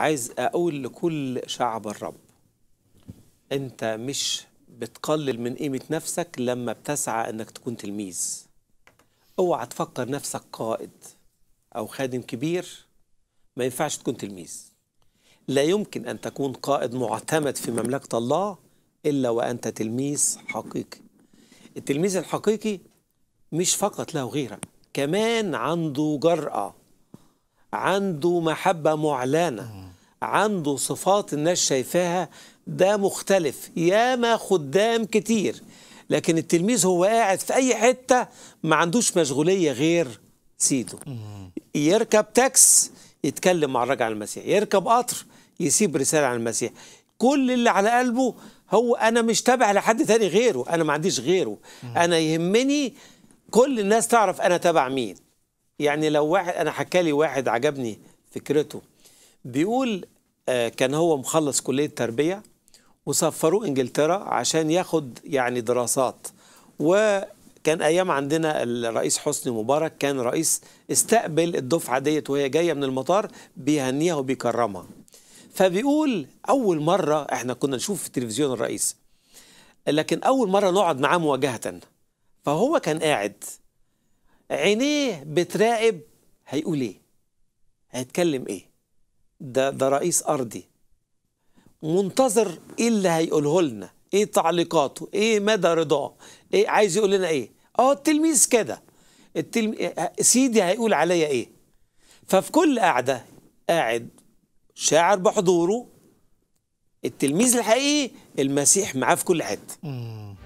عايز أقول لكل شعب الرب أنت مش بتقلل من قيمة نفسك لما بتسعى أنك تكون تلميذ اوعى تفكر نفسك قائد أو خادم كبير ما ينفعش تكون تلميذ لا يمكن أن تكون قائد معتمد في مملكة الله إلا وأنت تلميذ حقيقي التلميذ الحقيقي مش فقط له غيرة كمان عنده جرأة عنده محبة معلنة عنده صفات الناس شايفاها ده مختلف ياما خدام كتير لكن التلميذ هو قاعد في اي حته ما عندوش مشغوليه غير سيده يركب تاكس يتكلم مع الراجل عن المسيح يركب قطر يسيب رساله عن المسيح كل اللي على قلبه هو انا مش تابع لحد تاني غيره انا ما عنديش غيره انا يهمني كل الناس تعرف انا تابع مين يعني لو واحد انا حكى لي واحد عجبني فكرته بيقول آه، كان هو مخلص كلية تربية وسفروه إنجلترا عشان ياخد يعني دراسات وكان أيام عندنا الرئيس حسني مبارك كان رئيس استقبل الدفعة ديت وهي جاية من المطار بيهنيها وبيكرمها فبيقول أول مرة إحنا كنا نشوف في التلفزيون الرئيس لكن أول مرة نقعد معاه مواجهة فهو كان قاعد عينيه بتراقب هيقول إيه هيتكلم إيه ده ده رئيس ارضي منتظر ايه اللي هيقوله لنا ايه تعليقاته ايه مدى رضاه ايه عايز يقول لنا ايه اه التلميذ كده التلم... سيدي هيقول عليا ايه ففي كل قاعده قاعد شاعر بحضوره التلميذ الحقيقي المسيح معاه في كل حته